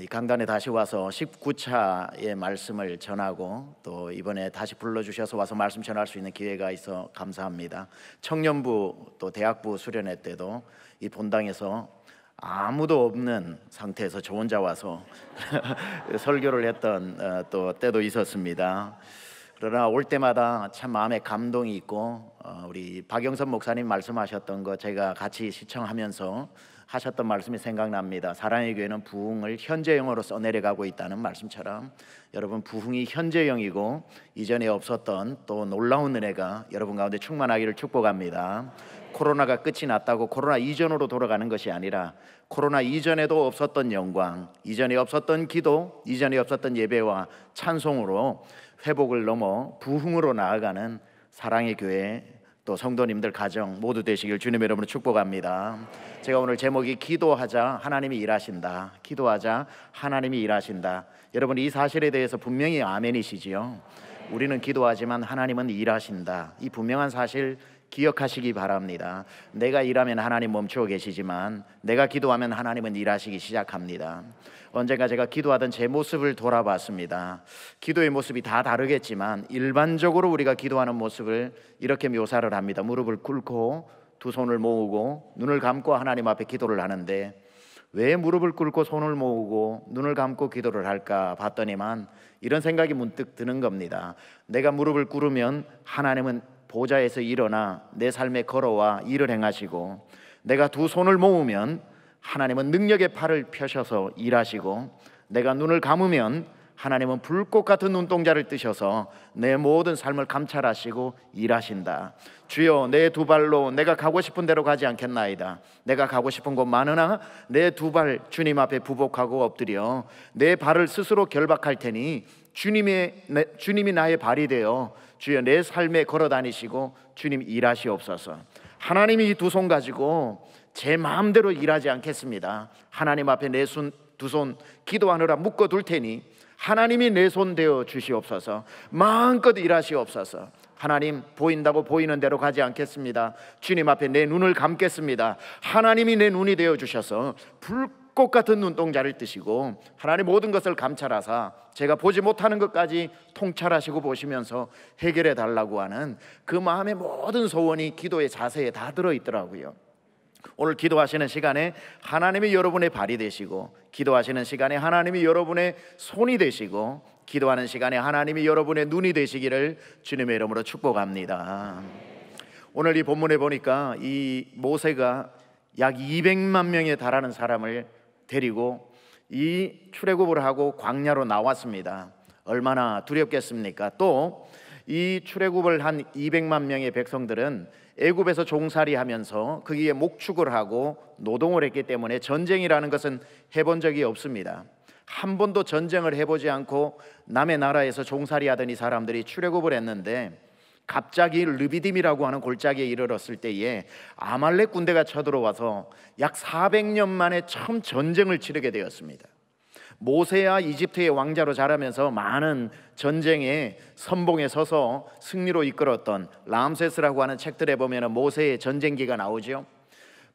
이 강단에 다시 와서 19차의 말씀을 전하고 또 이번에 다시 불러주셔서 와서 말씀 전할 수 있는 기회가 있어 감사합니다. 청년부 또 대학부 수련회 때도 이 본당에서 아무도 없는 상태에서 저 혼자 와서 설교를 했던 어, 또 때도 있었습니다. 그러나 올 때마다 참 마음에 감동이 있고 어, 우리 박영선 목사님 말씀하셨던 거 제가 같이 시청하면서 하셨던 말씀이 생각납니다. 사랑의 교회는 부흥을 현재형으로 써내려가고 있다는 말씀처럼 여러분 부흥이 현재형이고 이전에 없었던 또 놀라운 은혜가 여러분 가운데 충만하기를 축복합니다. 코로나가 끝이 났다고 코로나 이전으로 돌아가는 것이 아니라 코로나 이전에도 없었던 영광, 이전에 없었던 기도, 이전에 없었던 예배와 찬송으로 회복을 넘어 부흥으로 나아가는 사랑의 교회 또 성도님들 가정 모두 되시길 주님의 이름으로 축복합니다. 제가 오늘 제목이 기도하자 하나님이 일하신다. 기도하자 하나님이 일하신다. 여러분 이 사실에 대해서 분명히 아멘이시지요. 우리는 기도하지만 하나님은 일하신다. 이 분명한 사실 기억하시기 바랍니다. 내가 일하면 하나님 멈추어 계시지만 내가 기도하면 하나님은 일하시기 시작합니다. 언젠가 제가 기도하던 제 모습을 돌아봤습니다. 기도의 모습이 다 다르겠지만 일반적으로 우리가 기도하는 모습을 이렇게 묘사를 합니다. 무릎을 꿇고 두 손을 모으고 눈을 감고 하나님 앞에 기도를 하는데 왜 무릎을 꿇고 손을 모으고 눈을 감고 기도를 할까 봤더니만 이런 생각이 문득 드는 겁니다. 내가 무릎을 꿇으면 하나님은 보좌에서 일어나 내 삶에 걸어와 일을 행하시고 내가 두 손을 모으면 하나님은 능력의 팔을 펴셔서 일하시고 내가 눈을 감으면 하나님은 불꽃 같은 눈동자를 뜨셔서 내 모든 삶을 감찰하시고 일하신다. 주여 내 두 발로 내가 가고 싶은 대로 가지 않겠나이다. 내가 가고 싶은 곳 많으나 내 두 발 주님 앞에 부복하고 엎드려 내 발을 스스로 결박할 테니 주님의 내, 주님이 나의 발이 되어 주여 내 삶에 걸어 다니시고 주님 일하시옵소서. 하나님이 이 두 손 가지고 제 마음대로 일하지 않겠습니다. 하나님 앞에 내 손 두 손 기도하느라 묶어 둘 테니 하나님이 내손대어 주시옵소서. 마음껏 일하시옵소서. 하나님 보인다고 보이는 대로 가지 않겠습니다. 주님 앞에 내 눈을 감겠습니다. 하나님이 내 눈이 되어 주셔서 불꽃 같은 눈동자를 뜨시고 하나님 모든 것을 감찰하사 제가 보지 못하는 것까지 통찰하시고 보시면서 해결해 달라고 하는 그 마음의 모든 소원이 기도의 자세에 다 들어 있더라고요. 오늘 기도하시는 시간에 하나님이 여러분의 발이 되시고 기도하시는 시간에 하나님이 여러분의 손이 되시고 기도하는 시간에 하나님이 여러분의 눈이 되시기를 주님의 이름으로 축복합니다. 오늘 이 본문에 보니까 이 모세가 약 200만 명에 달하는 사람을 데리고 이 출애굽을 하고 광야로 나왔습니다. 얼마나 두렵겠습니까? 또 이 출애굽을 한 200만 명의 백성들은 애굽에서 종살이하면서 거기에 목축을 하고 노동을 했기 때문에 전쟁이라는 것은 해본 적이 없습니다. 한 번도 전쟁을 해보지 않고 남의 나라에서 종살이하던 이 사람들이 출애굽을 했는데 갑자기 르비딤이라고 하는 골짜기에 이르렀을 때에 아말렉 군대가 쳐들어와서 약 400년 만에 처음 전쟁을 치르게 되었습니다. 모세와 이집트의 왕자로 자라면서 많은 전쟁의 선봉에 서서 승리로 이끌었던 람세스라고 하는 책들에 보면 모세의 전쟁기가 나오죠.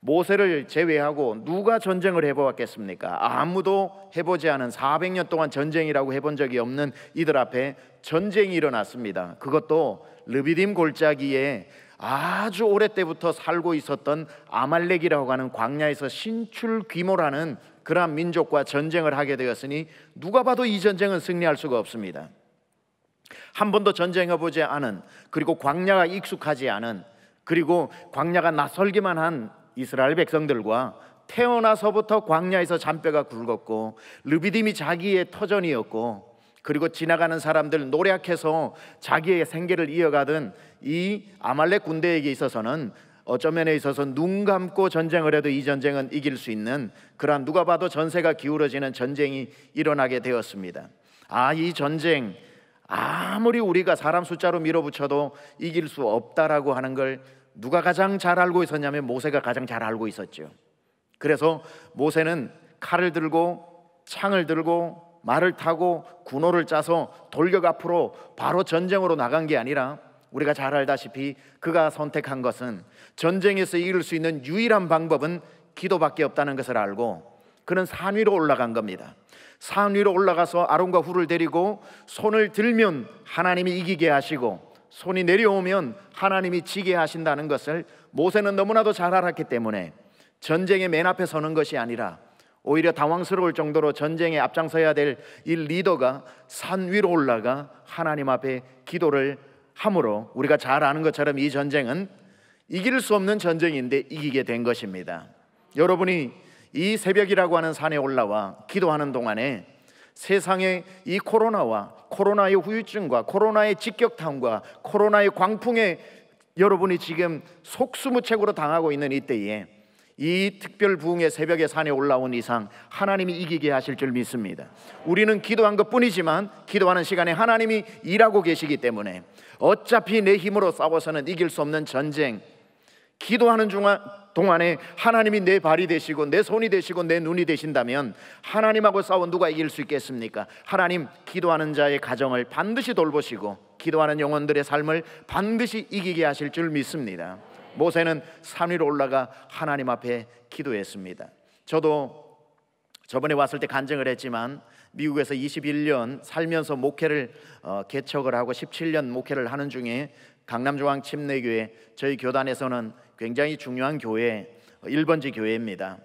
모세를 제외하고 누가 전쟁을 해보았겠습니까? 아무도 해보지 않은 400년 동안 전쟁이라고 해본 적이 없는 이들 앞에 전쟁이 일어났습니다. 그것도 르비딤 골짜기에 아주 오래때부터 살고 있었던 아말렉이라고 하는 광야에서 신출귀모라는 그러한 민족과 전쟁을 하게 되었으니 누가 봐도 이 전쟁은 승리할 수가 없습니다. 한 번도 전쟁해 보지 않은 그리고 광야가 익숙하지 않은 그리고 광야가 낯설기만 한 이스라엘 백성들과 태어나서부터 광야에서 잔뼈가 굵었고 르비딤이 자기의 터전이었고 그리고 지나가는 사람들 노력해서 자기의 생계를 이어가던 이 아말렉 군대에게 있어서는 어쩌면에 있어서 눈 감고 전쟁을 해도 이 전쟁은 이길 수 있는 그러한 누가 봐도 전세가 기울어지는 전쟁이 일어나게 되었습니다. 아, 이 전쟁 아무리 우리가 사람 숫자로 밀어붙여도 이길 수 없다라고 하는 걸 누가 가장 잘 알고 있었냐면 모세가 가장 잘 알고 있었죠. 그래서 모세는 칼을 들고 창을 들고 말을 타고 군호를 짜서 돌격 앞으로 바로 전쟁으로 나간 게 아니라 우리가 잘 알다시피 그가 선택한 것은 전쟁에서 이길 수 있는 유일한 방법은 기도밖에 없다는 것을 알고 그는 산 위로 올라간 겁니다. 산 위로 올라가서 아론과 후를 데리고 손을 들면 하나님이 이기게 하시고 손이 내려오면 하나님이 지게 하신다는 것을 모세는 너무나도 잘 알았기 때문에 전쟁의 맨 앞에 서는 것이 아니라 오히려 당황스러울 정도로 전쟁에 앞장서야 될 이 리더가 산 위로 올라가 하나님 앞에 기도를 함으로 우리가 잘 아는 것처럼 이 전쟁은 이길 수 없는 전쟁인데 이기게 된 것입니다. 여러분이 이 새벽이라고 하는 산에 올라와 기도하는 동안에 세상의 이 코로나와 코로나의 후유증과 코로나의 직격탄과 코로나의 광풍에 여러분이 지금 속수무책으로 당하고 있는 이때에 이 특별 부흥의 새벽에 산에 올라온 이상 하나님이 이기게 하실 줄 믿습니다. 우리는 기도한 것 뿐이지만 기도하는 시간에 하나님이 일하고 계시기 때문에 어차피 내 힘으로 싸워서는 이길 수 없는 전쟁 기도하는 중간 동안에 하나님이 내 발이 되시고 내 손이 되시고 내 눈이 되신다면 하나님하고 싸워 누가 이길 수 있겠습니까? 하나님 기도하는 자의 가정을 반드시 돌보시고 기도하는 영혼들의 삶을 반드시 이기게 하실 줄 믿습니다. 모세는 산 위로 올라가 하나님 앞에 기도했습니다. 저도 저번에 왔을 때 간증을 했지만 미국에서 21년 살면서 목회를 어, 개척을 하고 17년 목회를 하는 중에 강남중앙 침례교회 저희 교단에서는 굉장히 중요한 교회 1번지 어, 교회입니다.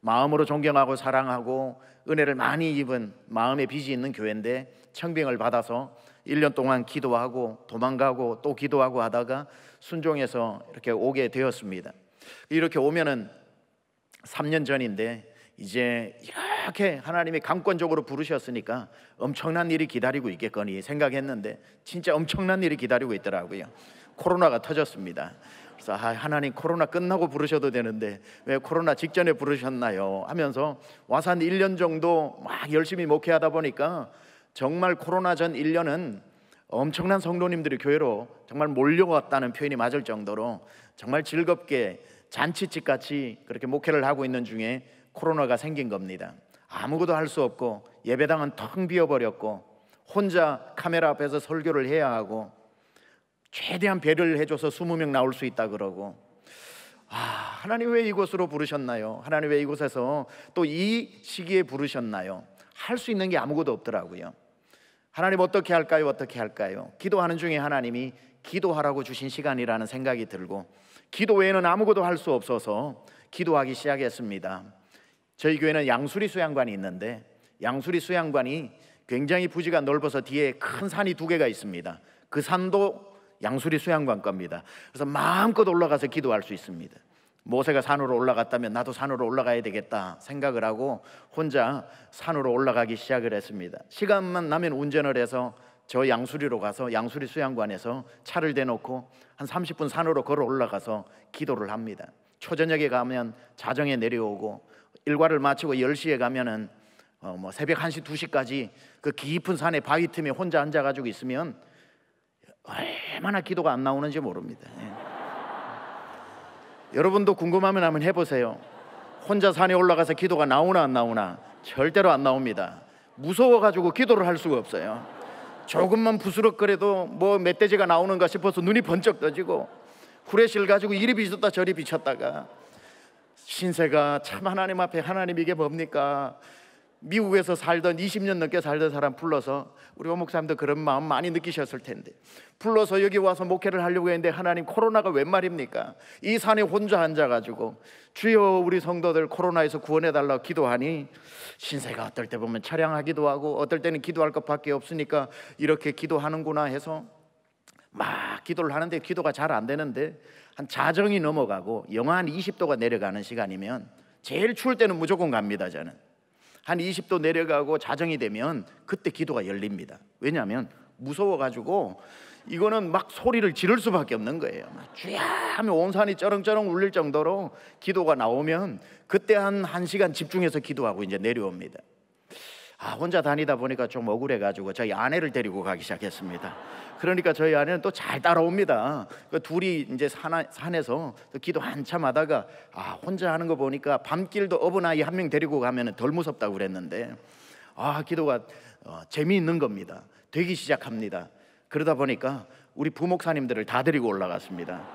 마음으로 존경하고 사랑하고 은혜를 많이 입은 마음에 빚이 있는 교회인데 청빙을 받아서 1년 동안 기도하고 도망가고 또 기도하고 하다가 순종해서 이렇게 오게 되었습니다. 이렇게 오면은 3년 전인데 이제 이렇게 하나님이 강권적으로 부르셨으니까 엄청난 일이 기다리고 있겠거니 생각했는데 진짜 엄청난 일이 기다리고 있더라고요. 코로나가 터졌습니다. 부어 아, 하나님 코로나 끝나고 부르셔도 되는데 왜 코로나 직전에 부르셨나요? 하면서 와서 한 1년 정도 막 열심히 목회하다 보니까 정말 코로나 전 1년은 엄청난 성도님들이 교회로 정말 몰려왔다는 표현이 맞을 정도로 정말 즐겁게 잔치집 같이 그렇게 목회를 하고 있는 중에 코로나가 생긴 겁니다. 아무것도 할 수 없고 예배당은 텅 비어버렸고 혼자 카메라 앞에서 설교를 해야 하고 최대한 배를 해줘서 20명 나올 수 있다 그러고 아, 하나님 왜 이곳으로 부르셨나요? 하나님 왜 이곳에서 또 이 시기에 부르셨나요? 할 수 있는 게 아무것도 없더라고요. 하나님 어떻게 할까요? 어떻게 할까요? 기도하는 중에 하나님이 기도하라고 주신 시간이라는 생각이 들고 기도 외에는 아무것도 할 수 없어서 기도하기 시작했습니다. 저희 교회는 양수리 수양관이 있는데 양수리 수양관이 굉장히 부지가 넓어서 뒤에 큰 산이 두 개가 있습니다. 그 산도 양수리 수양관과입니다. 그래서 마음껏 올라가서 기도할 수 있습니다. 모세가 산으로 올라갔다면 나도 산으로 올라가야 되겠다 생각을 하고 혼자 산으로 올라가기 시작을 했습니다. 시간만 나면 운전을 해서 저 양수리로 가서 양수리 수양관에서 차를 대놓고 한 30분 산으로 걸어 올라가서 기도를 합니다. 초저녁에 가면 자정에 내려오고 일과를 마치고 10시에 가면은 어 뭐 새벽 1시 2시까지 그 깊은 산의 바위 틈에 혼자 앉아 가지고 있으면 얼마나 기도가 안 나오는지 모릅니다. 예. 여러분도 궁금하면 한번 해보세요. 혼자 산에 올라가서 기도가 나오나 안 나오나 절대로 안 나옵니다. 무서워가지고 기도를 할 수가 없어요. 조금만 부스럭거려도 뭐 멧돼지가 나오는가 싶어서 눈이 번쩍 떠지고 후레쉬 가지고 이리 비쳤다 저리 비쳤다가 신세가 참 하나님 앞에 하나님 이게 뭡니까? 미국에서 살던 20년 넘게 살던 사람 불러서 우리 목사님도 그런 마음 많이 느끼셨을 텐데 불러서 여기 와서 목회를 하려고 했는데 하나님 코로나가 웬 말입니까? 이 산에 혼자 앉아가지고 주여 우리 성도들 코로나에서 구원해달라고 기도하니 신세가 어떨 때 보면 촬영하기도 하고 어떨 때는 기도할 것밖에 없으니까 이렇게 기도하는구나 해서 막 기도를 하는데 기도가 잘 안 되는데 한 자정이 넘어가고 영하 한 20도가 내려가는 시간이면 제일 추울 때는 무조건 갑니다 저는 한 20도 내려가고 자정이 되면 그때 기도가 열립니다. 왜냐하면 무서워가지고 이거는 막 소리를 지를 수밖에 없는 거예요. 주야 하면 온 산이 쩌렁쩌렁 울릴 정도로 기도가 나오면 그때 한 1시간 집중해서 기도하고 이제 내려옵니다. 아, 혼자 다니다 보니까 좀 억울해가지고 저희 아내를 데리고 가기 시작했습니다. 그러니까 저희 아내는 또 잘 따라옵니다. 그 둘이 이제 산하, 산에서 기도 한참 하다가 아, 혼자 하는 거 보니까 밤길도 어은 나이한 명 데리고 가면 덜 무섭다고 그랬는데 아, 기도가 어, 재미있는 겁니다. 되기 시작합니다. 그러다 보니까 우리 부목사님들을 다 데리고 올라갔습니다.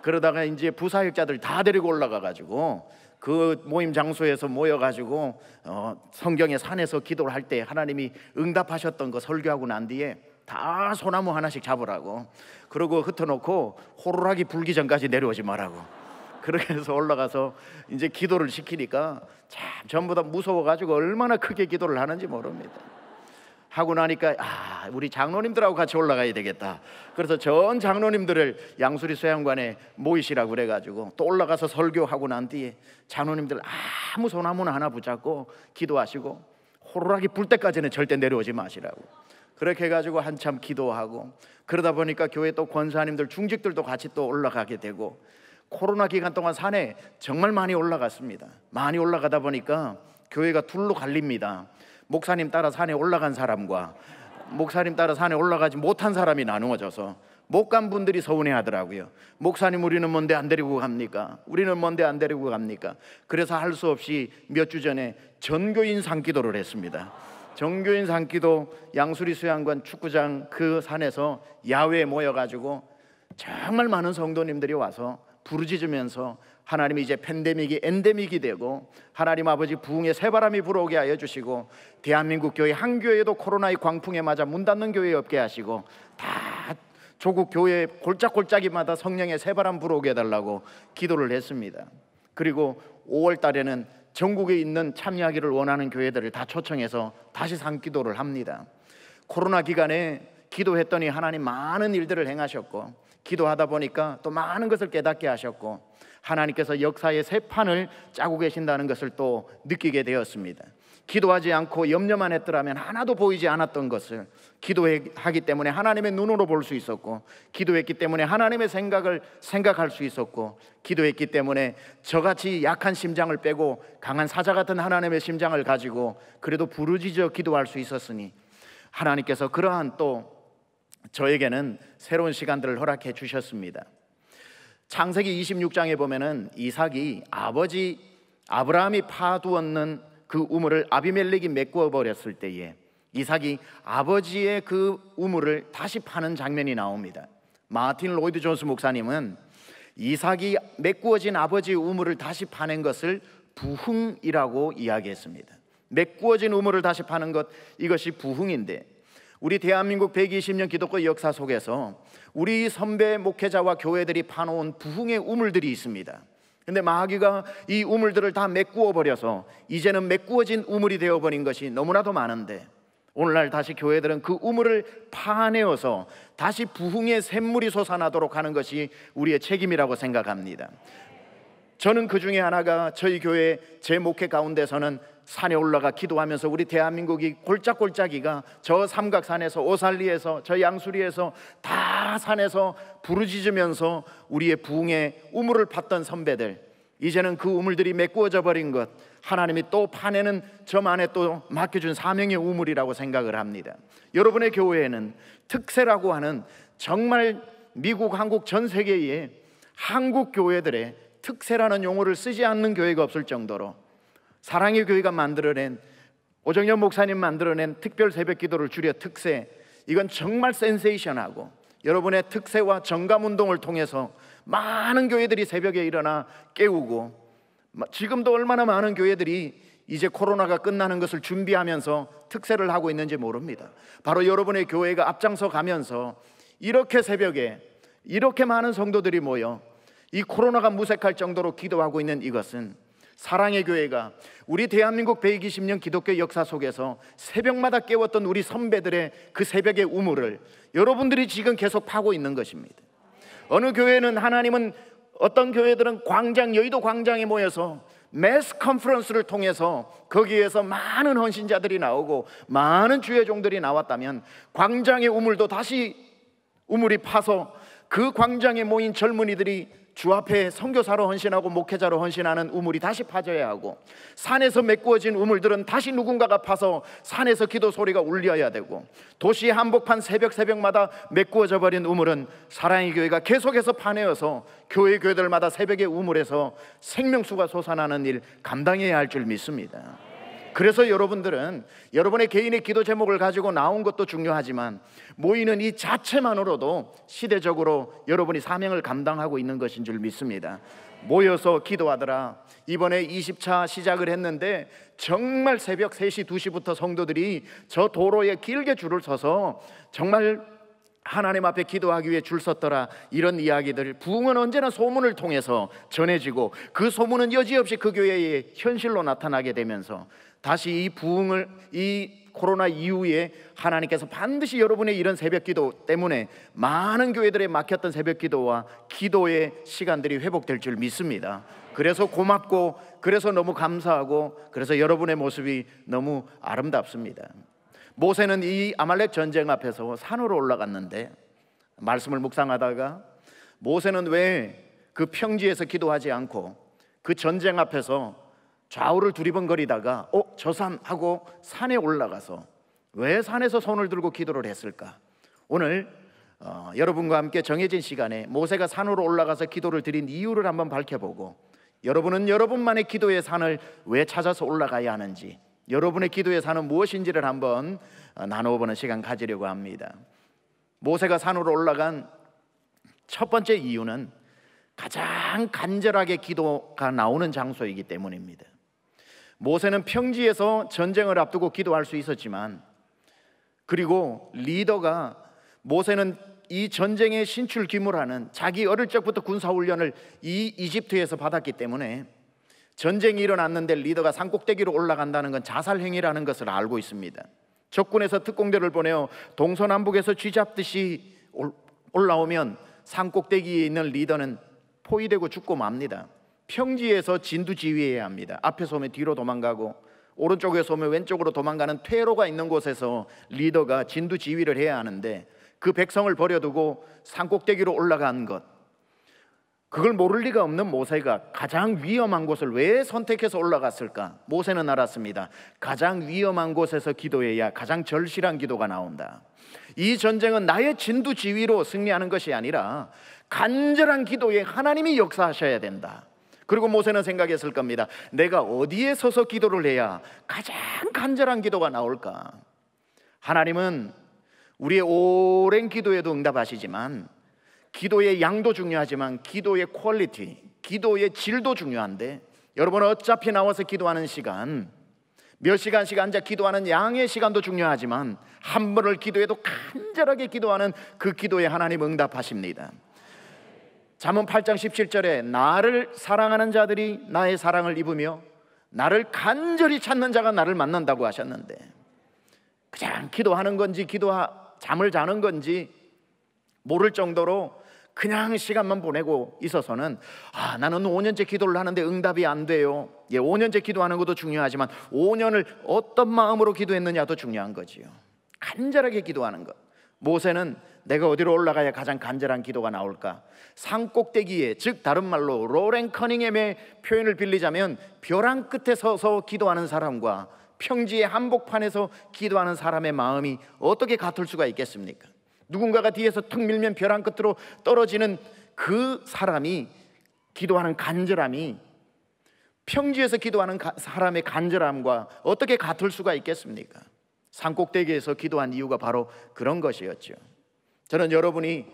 그러다가 이제 부사역자들 다 데리고 올라가 가지고 그 모임 장소에서 모여가지고 어, 성경의 산에서 기도를 할 때 하나님이 응답하셨던 거 설교하고 난 뒤에 다 소나무 하나씩 잡으라고 그러고 흩어놓고 호루라기 불기 전까지 내려오지 말라고 그렇게 해서 올라가서 이제 기도를 시키니까 참 전부 다 무서워가지고 얼마나 크게 기도를 하는지 모릅니다 하고 나니까 아 우리 장로님들하고 같이 올라가야 되겠다. 그래서 전 장로님들을 양수리 소양관에 모이시라고 그래가지고 또 올라가서 설교하고 난 뒤에 장로님들 아무 소나무나 하나 붙잡고 기도하시고 호루라기 불 때까지는 절대 내려오지 마시라고. 그렇게 해가지고 한참 기도하고 그러다 보니까 교회 또 권사님들 중직들도 같이 또 올라가게 되고 코로나 기간 동안 산에 정말 많이 올라갔습니다. 많이 올라가다 보니까 교회가 둘로 갈립니다. 목사님 따라 산에 올라간 사람과 목사님 따라 산에 올라가지 못한 사람이 나누어져서 못 간 분들이 서운해 하더라고요. 목사님 우리는 뭔데 안 데리고 갑니까? 우리는 뭔데 안 데리고 갑니까? 그래서 할 수 없이 몇 주 전에 전교인 산기도를 했습니다. 정교인 산기도 양수리 수양관 축구장 그 산에서 야외에 모여가지고 정말 많은 성도님들이 와서 부르짖으면서 하나님이 이제 팬데믹이 엔데믹이 되고 하나님 아버지 부흥의 새바람이 불어오게 하여 주시고 대한민국 교회 한 교회도 코로나의 광풍에 맞아 문 닫는 교회 없게 하시고 다 조국 교회 골짝골짝이마다 성령의 새바람 불어오게 해달라고 기도를 했습니다. 그리고 5월 달에는 전국에 있는 참여하기를 원하는 교회들을 다 초청해서 다시 산기도를 합니다. 코로나 기간에 기도했더니 하나님 많은 일들을 행하셨고 기도하다 보니까 또 많은 것을 깨닫게 하셨고 하나님께서 역사의 새 판을 짜고 계신다는 것을 또 느끼게 되었습니다. 기도하지 않고 염려만 했더라면 하나도 보이지 않았던 것을 기도하기 때문에 하나님의 눈으로 볼 수 있었고 기도했기 때문에 하나님의 생각을 생각할 수 있었고 기도했기 때문에 저같이 약한 심장을 빼고 강한 사자 같은 하나님의 심장을 가지고 그래도 부르짖어 기도할 수 있었으니 하나님께서 그러한 또 저에게는 새로운 시간들을 허락해 주셨습니다. 창세기 26장에 보면은 이삭이 아버지 아브라함이 파두었는 그 우물을 아비멜렉이 메꿔 버렸을 때에 이삭이 아버지의 그 우물을 다시 파는 장면이 나옵니다. 마틴 로이드 존스 목사님은 이삭이 메꾸어진 아버지 우물을 다시 파낸 것을 부흥이라고 이야기했습니다. 메꾸어진 우물을 다시 파는 것 이것이 부흥인데 우리 대한민국 120년 기독교 역사 속에서 우리 선배 목회자와 교회들이 파놓은 부흥의 우물들이 있습니다. 근데 마귀가 이 우물들을 다 메꾸어 버려서 이제는 메꾸어진 우물이 되어 버린 것이 너무나도 많은데 오늘날 다시 교회들은 그 우물을 파내어서 다시 부흥의 샘물이 솟아나도록 하는 것이 우리의 책임이라고 생각합니다. 저는 그 중에 하나가 저희 교회 제 목회 가운데서는 산에 올라가 기도하면서 우리 대한민국이 골짝골짝이가 저 삼각산에서 오살리에서 저 양수리에서 다 산에서 부르짖으면서 우리의 부흥의 우물을 팠던 선배들 이제는 그 우물들이 메꾸어져 버린 것 하나님이 또 파내는 저만의 또 맡겨준 사명의 우물이라고 생각을 합니다. 여러분의 교회에는 특세라고 하는 정말 미국, 한국 전 세계에 한국 교회들의 특세라는 용어를 쓰지 않는 교회가 없을 정도로 사랑의 교회가 만들어낸 오정현 목사님 만들어낸 특별 새벽 기도를 줄여 특세 이건 정말 센세이션하고 여러분의 특세와 정감 운동을 통해서 많은 교회들이 새벽에 일어나 깨우고 지금도 얼마나 많은 교회들이 이제 코로나가 끝나는 것을 준비하면서 특세를 하고 있는지 모릅니다. 바로 여러분의 교회가 앞장서 가면서 이렇게 새벽에 이렇게 많은 성도들이 모여 이 코로나가 무색할 정도로 기도하고 있는 이것은 사랑의 교회가 우리 대한민국 120년 기독교 역사 속에서 새벽마다 깨웠던 우리 선배들의 그 새벽의 우물을 여러분들이 지금 계속 파고 있는 것입니다. 어느 교회는 하나님은 어떤 교회들은 광장 여의도 광장에 모여서 매스 컨퍼런스를 통해서 거기에서 많은 헌신자들이 나오고 많은 주의종들이 나왔다면 광장의 우물도 다시 우물이 파서 그 광장에 모인 젊은이들이 주 앞에 선교사로 헌신하고 목회자로 헌신하는 우물이 다시 파져야 하고 산에서 메꾸어진 우물들은 다시 누군가가 파서 산에서 기도 소리가 울려야 되고 도시 한복판 새벽 새벽마다 메꾸어져 버린 우물은 사랑의 교회가 계속해서 파내어서 교회 교회들마다 새벽에 우물에서 생명수가 솟아나는 일 감당해야 할 줄 믿습니다. 그래서 여러분들은 여러분의 개인의 기도 제목을 가지고 나온 것도 중요하지만 모이는 이 자체만으로도 시대적으로 여러분이 사명을 감당하고 있는 것인 줄 믿습니다. 모여서 기도하더라. 이번에 20차 시작을 했는데 정말 새벽 3시, 2시부터 성도들이 저 도로에 길게 줄을 서서 정말 하나님 앞에 기도하기 위해 줄 섰더라 이런 이야기들 부흥은 언제나 소문을 통해서 전해지고 그 소문은 여지없이 그 교회의 현실로 나타나게 되면서 다시 이 부흥을 이 코로나 이후에 하나님께서 반드시 여러분의 이런 새벽 기도 때문에 많은 교회들에 막혔던 새벽 기도와 기도의 시간들이 회복될 줄 믿습니다. 그래서 고맙고, 그래서 너무 감사하고, 그래서 여러분의 모습이 너무 아름답습니다. 모세는 이 아말렉 전쟁 앞에서 산으로 올라갔는데 말씀을 묵상하다가 모세는 왜 그 평지에서 기도하지 않고 그 전쟁 앞에서 좌우를 두리번거리다가 어, 저산 하고 산에 올라가서 왜 산에서 손을 들고 기도를 했을까? 오늘 어, 여러분과 함께 정해진 시간에 모세가 산으로 올라가서 기도를 드린 이유를 한번 밝혀보고 여러분은 여러분만의 기도의 산을 왜 찾아서 올라가야 하는지 여러분의 기도의 산은 무엇인지를 한번 어, 나눠보는 시간 가지려고 합니다. 모세가 산으로 올라간 첫 번째 이유는 가장 간절하게 기도가 나오는 장소이기 때문입니다. 모세는 평지에서 전쟁을 앞두고 기도할 수 있었지만 그리고 리더가 모세는 이 전쟁에 신출귀몰하는 자기 어릴 적부터 군사훈련을 이 이집트에서 받았기 때문에 전쟁이 일어났는데 리더가 산꼭대기로 올라간다는 건 자살행위라는 것을 알고 있습니다. 적군에서 특공대를 보내어 동서남북에서 쥐잡듯이 올라오면 산꼭대기에 있는 리더는 포위되고 죽고 맙니다. 평지에서 진두지휘해야 합니다. 앞에 서면 오 뒤로 도망가고 오른쪽에 서면 오 왼쪽으로 도망가는 퇴로가 있는 곳에서 리더가 진두지휘를 해야 하는데 그 백성을 버려두고 산꼭대기로 올라간 것 그걸 모를 리가 없는 모세가 가장 위험한 곳을 왜 선택해서 올라갔을까? 모세는 알았습니다. 가장 위험한 곳에서 기도해야 가장 절실한 기도가 나온다. 이 전쟁은 나의 진두 지휘로 승리하는 것이 아니라 간절한 기도에 하나님이 역사하셔야 된다. 그리고 모세는 생각했을 겁니다. 내가 어디에 서서 기도를 해야 가장 간절한 기도가 나올까? 하나님은 우리의 오랜 기도에도 응답하시지만 기도의 양도 중요하지만 기도의 퀄리티, 기도의 질도 중요한데 여러분 어차피 나와서 기도하는 시간 몇 시간씩 앉아 기도하는 양의 시간도 중요하지만 한 번을 기도해도 간절하게 기도하는 그 기도에 하나님 응답하십니다. 잠언 8장 17절에 나를 사랑하는 자들이 나의 사랑을 입으며 나를 간절히 찾는 자가 나를 만난다고 하셨는데 그냥 기도하는 건지 기도 잠을 자는 건지 모를 정도로 그냥 시간만 보내고 있어서는 아, 나는 5년째 기도를 하는데 응답이 안 돼요. 예, 5년째 기도하는 것도 중요하지만 5년을 어떤 마음으로 기도했느냐도 중요한 거지요. 간절하게 기도하는 것. 모세는 내가 어디로 올라가야 가장 간절한 기도가 나올까? 산 꼭대기에 즉 다른 말로 로렌 커닝햄의 표현을 빌리자면 벼랑 끝에 서서 기도하는 사람과 평지의 한복판에서 기도하는 사람의 마음이 어떻게 같을 수가 있겠습니까? 누군가가 뒤에서 툭 밀면 벼랑 끝으로 떨어지는 그 사람이 기도하는 간절함이 평지에서 기도하는 사람의 간절함과 어떻게 같을 수가 있겠습니까? 산꼭대기에서 기도한 이유가 바로 그런 것이었죠. 저는 여러분이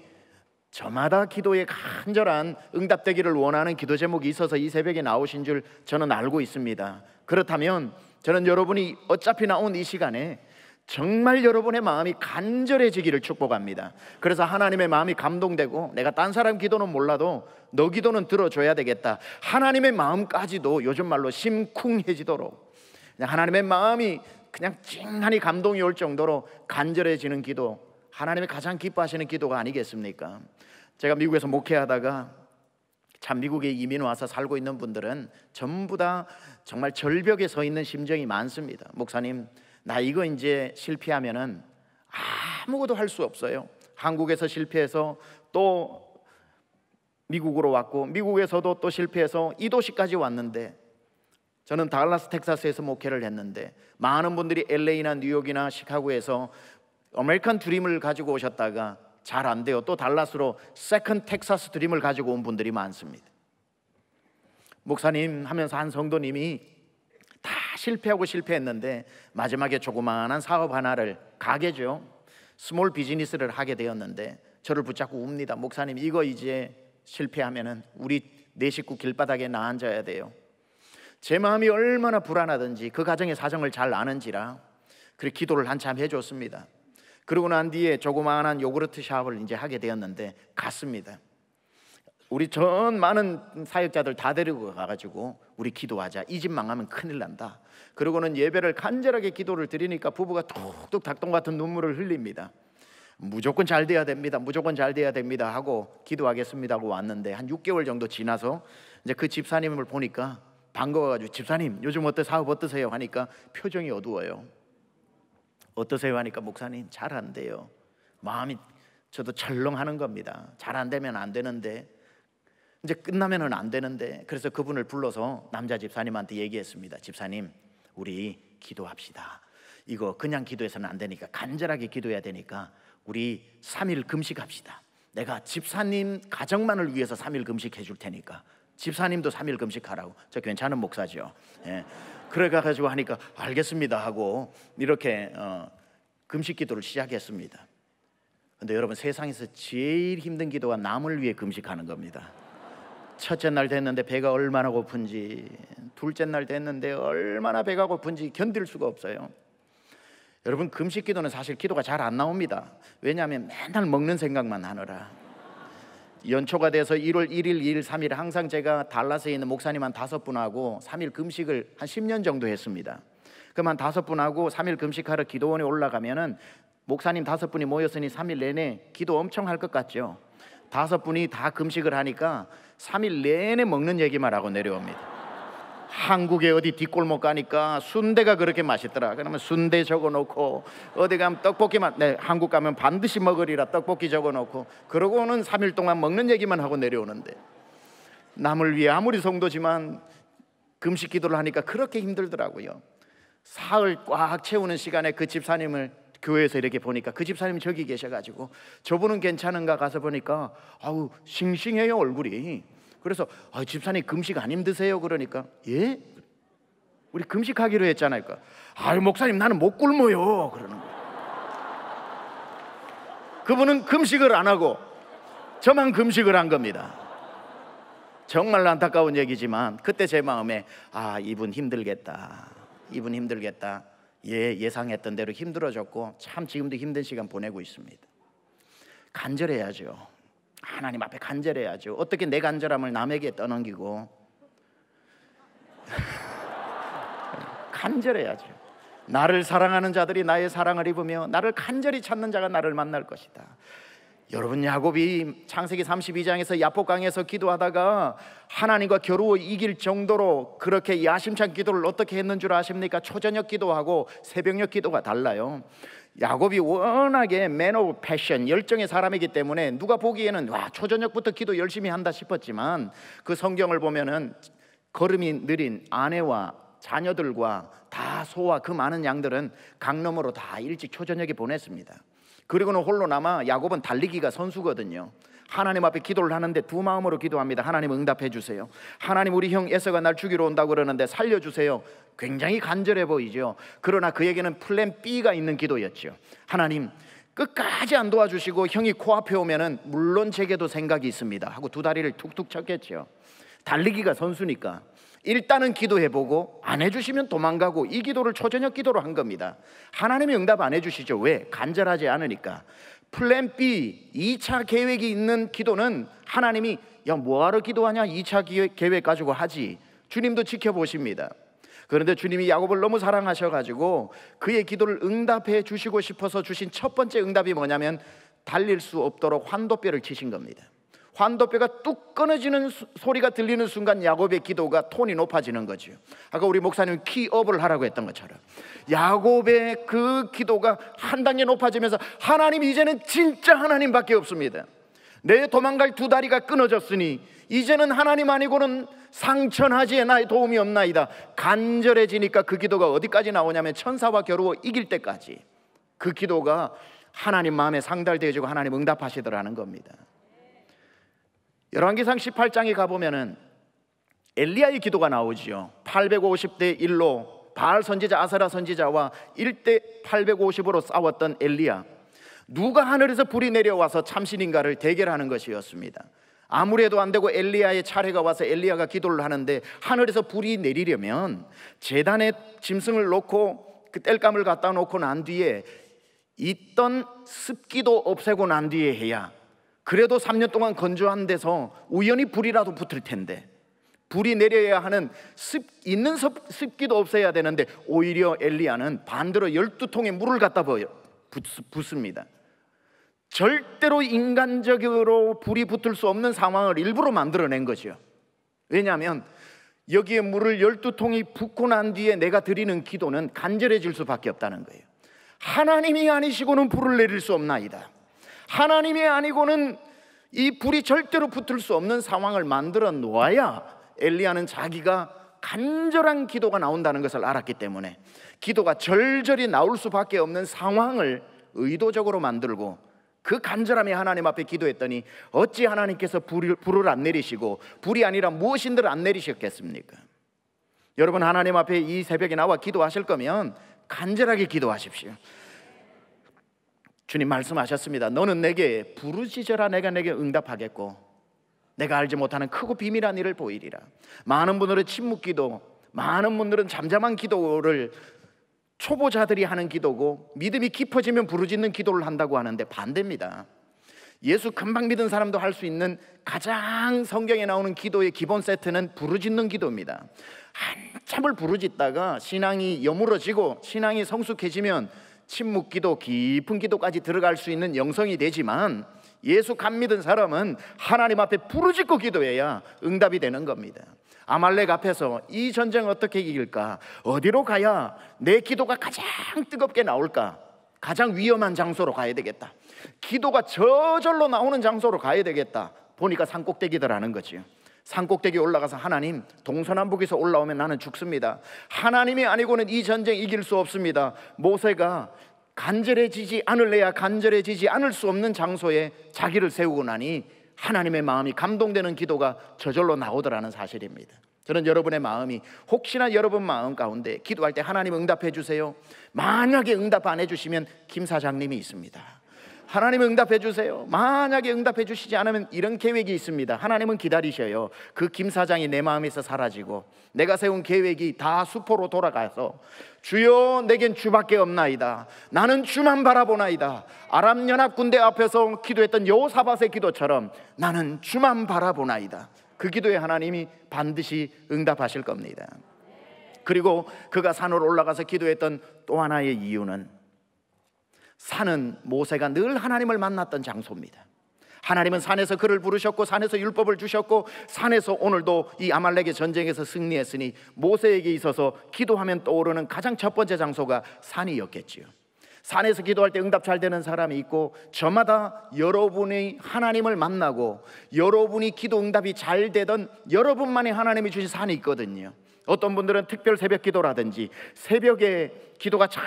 저마다 기도에 간절한 응답되기를 원하는 기도 제목이 있어서 이 새벽에 나오신 줄 저는 알고 있습니다. 그렇다면 저는 여러분이 어차피 나온 이 시간에 정말 여러분의 마음이 간절해지기를 축복합니다. 그래서 하나님의 마음이 감동되고 내가 딴 사람 기도는 몰라도 너 기도는 들어줘야 되겠다. 하나님의 마음까지도 요즘 말로 심쿵해지도록 하나님의 마음이 그냥 찡하니 감동이 올 정도로 간절해지는 기도 하나님이 가장 기뻐하시는 기도가 아니겠습니까? 제가 미국에서 목회하다가 참 미국에 이민 와서 살고 있는 분들은 전부 다 정말 절벽에 서 있는 심정이 많습니다. 목사님 나 이거 이제 실패하면은 아무것도 할 수 없어요. 한국에서 실패해서 또 미국으로 왔고 미국에서도 또 실패해서 이 도시까지 왔는데 저는 달라스 텍사스에서 목회를 했는데 많은 분들이 LA나 뉴욕이나 시카고에서 아메리칸 드림을 가지고 오셨다가 잘 안 돼요. 또 달라스로 세컨 텍사스 드림을 가지고 온 분들이 많습니다. 목사님 하면서 한 성도님이 실패하고 실패했는데 마지막에 조그마한 사업 하나를 가게죠. 스몰 비즈니스를 하게 되었는데 저를 붙잡고 웁니다. 목사님 이거 이제 실패하면은 우리 내 네 식구 길바닥에 나앉아야 돼요. 제 마음이 얼마나 불안하든지 그 가정의 사정을 잘 아는지라 그렇게 기도를 한참 해줬습니다. 그러고 난 뒤에 조그마한 요구르트 샵을 이제 하게 되었는데 갔습니다. 우리 전 많은 사역자들 다 데리고 가가지고 우리 기도하자. 이 집 망하면 큰일 난다. 그러고는 예배를 간절하게 기도를 드리니까 부부가 톡톡 닭똥 같은 눈물을 흘립니다. 무조건 잘 돼야 됩니다. 무조건 잘 돼야 됩니다 하고 기도하겠습니다 하고 왔는데 한 6개월 정도 지나서 이제 그 집사님을 보니까 반가워 가지고 집사님 요즘 어때 사업 어떠세요 하니까 표정이 어두워요. 어떠세요 하니까 목사님 잘 안 돼요. 마음이 저도 철렁하는 겁니다. 잘 안 되면 안 되는데 이제 끝나면은 안 되는데 그래서 그분을 불러서 남자 집사님한테 얘기했습니다. 집사님 우리 기도합시다. 이거 그냥 기도해서는 안 되니까 간절하게 기도해야 되니까 우리 3일 금식합시다. 내가 집사님 가정만을 위해서 3일 금식해 줄 테니까 집사님도 3일 금식하라고. 저 괜찮은 목사죠. 예. 그래 가지고 하니까 알겠습니다 하고 이렇게 어, 금식 기도를 시작했습니다. 근데 여러분 세상에서 제일 힘든 기도가 남을 위해 금식하는 겁니다. 첫째 날 됐는데 배가 얼마나 고픈지 둘째 날 됐는데 얼마나 배가 고픈지 견딜 수가 없어요. 여러분 금식 기도는 사실 기도가 잘 안 나옵니다. 왜냐하면 맨날 먹는 생각만 하느라. 연초가 돼서 1월 1일, 2일, 3일 항상 제가 달라스에 있는 목사님 한 다섯 분하고 3일 금식을 한 10년 정도 했습니다. 그럼 다섯 분하고 3일 금식하러 기도원에 올라가면은 목사님 다섯 분이 모였으니 3일 내내 기도 엄청 할 것 같죠. 다섯 분이 다 금식을 하니까 3일 내내 먹는 얘기만 하고 내려옵니다. 한국에 어디 뒷골목 가니까 순대가 그렇게 맛있더라. 그러면 순대 적어놓고 어디 가면 떡볶이만 네, 한국 가면 반드시 먹으리라 떡볶이 적어놓고 그러고는 3일 동안 먹는 얘기만 하고 내려오는데 남을 위해 아무리 성도지만 금식 기도를 하니까 그렇게 힘들더라고요. 사흘 꽉 채우는 시간에 그 집사님을 교회에서 이렇게 보니까 그집사님 저기 계셔가지고 저분은 괜찮은가 가서 보니까 아우 싱싱해요 얼굴이 그래서 아, 집사님 금식 안 힘드세요 그러니까 예? 우리 금식하기로 했잖아요 그 아유 목사님 나는 못 굶어요 그러는 거예요 그분은 금식을 안 하고 저만 금식을 한 겁니다 정말 안타까운 얘기지만 그때 제 마음에 아 이분 힘들겠다 이분 힘들겠다 예, 예상했던 대로 힘들어졌고 참 지금도 힘든 시간 보내고 있습니다. 간절해야죠. 하나님 앞에 간절해야죠. 어떻게 내 간절함을 남에게 떠넘기고 간절해야죠. 나를 사랑하는 자들이 나의 사랑을 입으며 나를 간절히 찾는 자가 나를 만날 것이다. 여러분 야곱이 창세기 32장에서 야폭강에서 기도하다가 하나님과 겨루어 이길 정도로 그렇게 야심찬 기도를 어떻게 했는 줄 아십니까? 초저녁 기도하고 새벽녘 기도가 달라요. 야곱이 워낙에 맨오 패션 열정의 사람이기 때문에 누가 보기에는 와 초저녁부터 기도 열심히 한다 싶었지만 그 성경을 보면은 걸음이 느린 아내와 자녀들과 다 소와 그 많은 양들은 강놈으로 다 일찍 초저녁에 보냈습니다. 그리고는 홀로 남아 야곱은 달리기가 선수거든요. 하나님 앞에 기도를 하는데 두 마음으로 기도합니다. 하나님 응답해 주세요. 하나님 우리 형 에서가 날 죽이러 온다고 그러는데 살려 주세요. 굉장히 간절해 보이죠. 그러나 그에게는 플랜 B가 있는 기도였죠. 하나님 끝까지 안 도와주시고 형이 코앞에 오면은 물론 제게도 생각이 있습니다. 하고 두 다리를 툭툭 쳤겠죠. 달리기가 선수니까. 일단은 기도해보고 안 해주시면 도망가고 이 기도를 초저녁 기도로 한 겁니다. 하나님이 응답 안 해주시죠. 왜? 간절하지 않으니까. 플랜 B 2차 계획이 있는 기도는 하나님이 야 뭐하러 기도하냐 2차 기획, 계획 가지고 하지. 주님도 지켜보십니다. 그런데 주님이 야곱을 너무 사랑하셔가지고 그의 기도를 응답해 주시고 싶어서 주신 첫 번째 응답이 뭐냐면 달릴 수 없도록 환도뼈를 치신 겁니다. 환도뼈가 뚝 끊어지는 수, 소리가 들리는 순간 야곱의 기도가 톤이 높아지는 거죠. 아까 우리 목사님 키업을 하라고 했던 것처럼 야곱의 그 기도가 한 단계 높아지면서 하나님 이제는 진짜 하나님밖에 없습니다. 내 도망갈 두 다리가 끊어졌으니 이제는 하나님 아니고는 상천하지에 나의 도움이 없나이다. 간절해지니까 그 기도가 어디까지 나오냐면 천사와 겨루어 이길 때까지 그 기도가 하나님 마음에 상달되어지고 하나님 응답하시더라는 겁니다. 열왕기상 18장에 가보면은 엘리야의 기도가 나오지요. 850대 1로 바알 선지자 아사라 선지자와 1대 850으로 싸웠던 엘리야. 누가 하늘에서 불이 내려와서 참신인가를 대결하는 것이었습니다. 아무래도 안 되고 엘리야의 차례가 와서 엘리야가 기도를 하는데 하늘에서 불이 내리려면 재단에 짐승을 놓고 그 뗄감을 갖다 놓고 난 뒤에 있던 습기도 없애고 난 뒤에 해야 그래도 3년 동안 건조한 데서 우연히 불이라도 붙을 텐데 불이 내려야 하는 습, 있는 습, 습기도 없어야 되는데 오히려 엘리야는 반대로 열두 통의 물을 갖다 붓습니다. 절대로 인간적으로 불이 붙을 수 없는 상황을 일부러 만들어낸 거요 왜냐하면 여기에 물을 열두 통이 붓고 난 뒤에 내가 드리는 기도는 간절해질 수밖에 없다는 거예요. 하나님이 아니시고는 불을 내릴 수 없나이다. 하나님이 아니고는 이 불이 절대로 붙을 수 없는 상황을 만들어 놓아야 엘리야는 자기가 간절한 기도가 나온다는 것을 알았기 때문에 기도가 절절히 나올 수밖에 없는 상황을 의도적으로 만들고 그 간절함이 하나님 앞에 기도했더니 어찌 하나님께서 불을, 불을 안 내리시고 불이 아니라 무엇인들 안 내리셨겠습니까? 여러분 하나님 앞에 이 새벽에 나와 기도하실 거면 간절하게 기도하십시오. 주님 말씀하셨습니다. 너는 내게 부르짖어라 내가 내게 응답하겠고 내가 알지 못하는 크고 비밀한 일을 보이리라. 많은 분들은 침묵 기도, 많은 분들은 잠잠한 기도를 초보자들이 하는 기도고 믿음이 깊어지면 부르짖는 기도를 한다고 하는데 반대입니다. 예수 금방 믿은 사람도 할 수 있는 가장 성경에 나오는 기도의 기본 세트는 부르짖는 기도입니다. 한참을 부르짖다가 신앙이 여물어지고 신앙이 성숙해지면 침묵 기도, 깊은 기도까지 들어갈 수 있는 영성이 되지만 예수 감 믿은 사람은 하나님 앞에 부르짖고 기도해야 응답이 되는 겁니다. 아말렉 앞에서 이 전쟁 어떻게 이길까? 어디로 가야 내 기도가 가장 뜨겁게 나올까? 가장 위험한 장소로 가야 되겠다. 기도가 저절로 나오는 장소로 가야 되겠다. 보니까 산꼭대기더라는 거지요. 산꼭대기 올라가서 하나님 동서남북에서 올라오면 나는 죽습니다. 하나님이 아니고는 이 전쟁 이길 수 없습니다. 모세가 간절해지지 않을래야 간절해지지 않을 수 없는 장소에 자기를 세우고 나니 하나님의 마음이 감동되는 기도가 저절로 나오더라는 사실입니다. 저는 여러분의 마음이 혹시나 여러분 마음 가운데 기도할 때 하나님 응답해 주세요. 만약에 응답 안 해주시면 김 사장님이 있습니다. 하나님 응답해 주세요. 만약에 응답해 주시지 않으면 이런 계획이 있습니다. 하나님은 기다리셔요. 그 김 사장이 내 마음에서 사라지고 내가 세운 계획이 다 수포로 돌아가서 주여 내겐 주밖에 없나이다. 나는 주만 바라보나이다. 아람 연합 군대 앞에서 기도했던 여호사밧의 기도처럼 나는 주만 바라보나이다. 그 기도에 하나님이 반드시 응답하실 겁니다. 그리고 그가 산으로 올라가서 기도했던 또 하나의 이유는 산은 모세가 늘 하나님을 만났던 장소입니다. 하나님은 산에서 그를 부르셨고 산에서 율법을 주셨고 산에서 오늘도 이 아말렉의 전쟁에서 승리했으니 모세에게 있어서 기도하면 떠오르는 가장 첫 번째 장소가 산이었겠지요. 산에서 기도할 때 응답 잘 되는 사람이 있고 저마다 여러분이 하나님을 만나고 여러분이 기도 응답이 잘 되던 여러분만의 하나님이 주신 산이 있거든요. 어떤 분들은 특별 새벽 기도라든지 새벽에 기도가 잘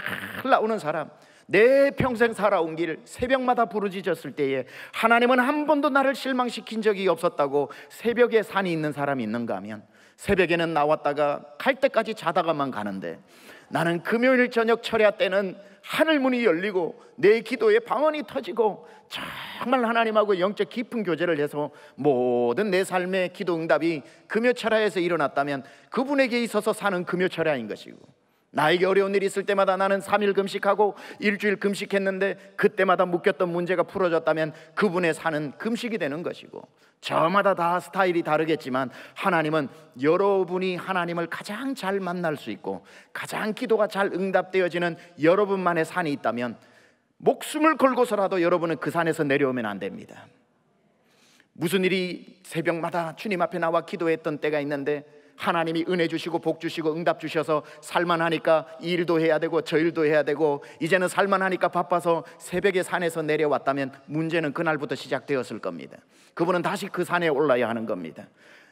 나오는 사람, 내 평생 살아온 길 새벽마다 부르짖었을 때에 하나님은 한 번도 나를 실망시킨 적이 없었다고 새벽에 산이 있는 사람이 있는가 하면 새벽에는 나왔다가 갈 때까지 자다가만 가는데 나는 금요일 저녁 철야 때는 하늘 문이 열리고 내 기도에 방언이 터지고 정말 하나님하고 영적 깊은 교제를 해서 모든 내 삶의 기도 응답이 금요 철야에서 일어났다면 그분에게 있어서 사는 금요 철야인 것이고 나에게 어려운 일이 있을 때마다 나는 3일 금식하고 일주일 금식했는데 그때마다 묶였던 문제가 풀어졌다면 그분의 사는 금식이 되는 것이고 저마다 다 스타일이 다르겠지만 하나님은 여러분이 하나님을 가장 잘 만날 수 있고 가장 기도가 잘 응답되어지는 여러분만의 산이 있다면 목숨을 걸고서라도 여러분은 그 산에서 내려오면 안 됩니다. 무슨 일이 새벽마다 주님 앞에 나와 기도했던 때가 있는데 하나님이 은혜 주시고 복 주시고 응답 주셔서 살만하니까 일도 해야 되고 저 일도 해야 되고 이제는 살만하니까 바빠서 새벽에 산에서 내려왔다면 문제는 그날부터 시작되었을 겁니다. 그분은 다시 그 산에 올라야 하는 겁니다.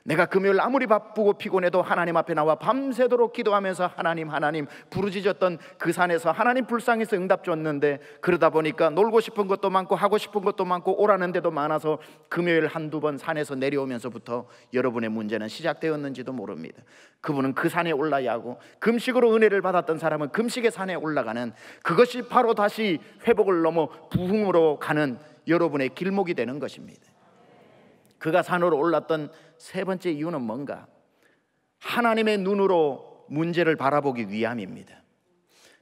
내가 금요일 아무리 바쁘고 피곤해도 하나님 앞에 나와 밤새도록 기도하면서 하나님 하나님 부르짖었던 그 산에서 하나님 불쌍해서 응답 줬는데 그러다 보니까 놀고 싶은 것도 많고 하고 싶은 것도 많고 오라는 데도 많아서 금요일 한두 번 산에서 내려오면서부터 여러분의 문제는 시작되었는지도 모릅니다. 그분은 그 산에 올라야 하고 금식으로 은혜를 받았던 사람은 금식의 산에 올라가는 그것이 바로 다시 회복을 넘어 부흥으로 가는 여러분의 길목이 되는 것입니다. 그가 산으로 올랐던 세 번째 이유는 뭔가? 하나님의 눈으로 문제를 바라보기 위함입니다.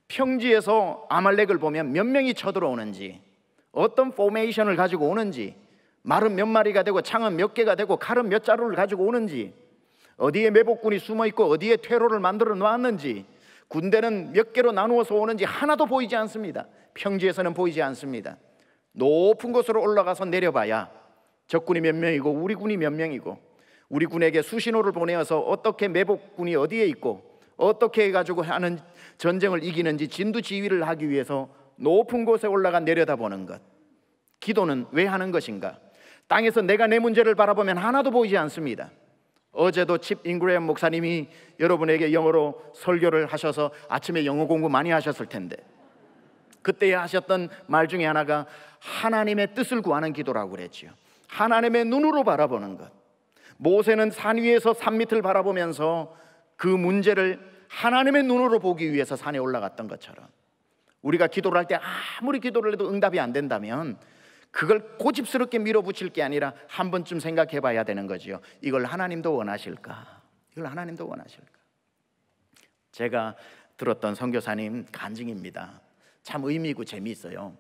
평지에서 아말렉을 보면 몇 명이 쳐들어오는지, 어떤 포메이션을 가지고 오는지, 말은 몇 마리가 되고 창은 몇 개가 되고 칼은 몇 자루를 가지고 오는지, 어디에 매복군이 숨어 있고 어디에 퇴로를 만들어 놓았는지, 군대는 몇 개로 나누어서 오는지 하나도 보이지 않습니다. 평지에서는 보이지 않습니다. 높은 곳으로 올라가서 내려봐야 적군이 몇 명이고 우리 군이 몇 명이고 우리 군에게 수신호를 보내어서 어떻게 매복군이 어디에 있고 어떻게 해가지고 하는 전쟁을 이기는지 진두지휘를 하기 위해서 높은 곳에 올라가 내려다보는 것 기도는 왜 하는 것인가 땅에서 내가 내 문제를 바라보면 하나도 보이지 않습니다 어제도 칩 잉그레엄 목사님이 여러분에게 영어로 설교를 하셔서 아침에 영어 공부 많이 하셨을 텐데 그때 하셨던 말 중에 하나가 하나님의 뜻을 구하는 기도라고 그랬지요 하나님의 눈으로 바라보는 것. 모세는 산 위에서 산 밑을 바라보면서 그 문제를 하나님의 눈으로 보기 위해서 산에 올라갔던 것처럼 우리가 기도를 할 때 아무리 기도를 해도 응답이 안 된다면 그걸 고집스럽게 밀어붙일 게 아니라 한 번쯤 생각해 봐야 되는 거지요. 이걸 하나님도 원하실까? 이걸 하나님도 원하실까? 제가 들었던 선교사님 간증입니다. 참 의미있고 재미있어요.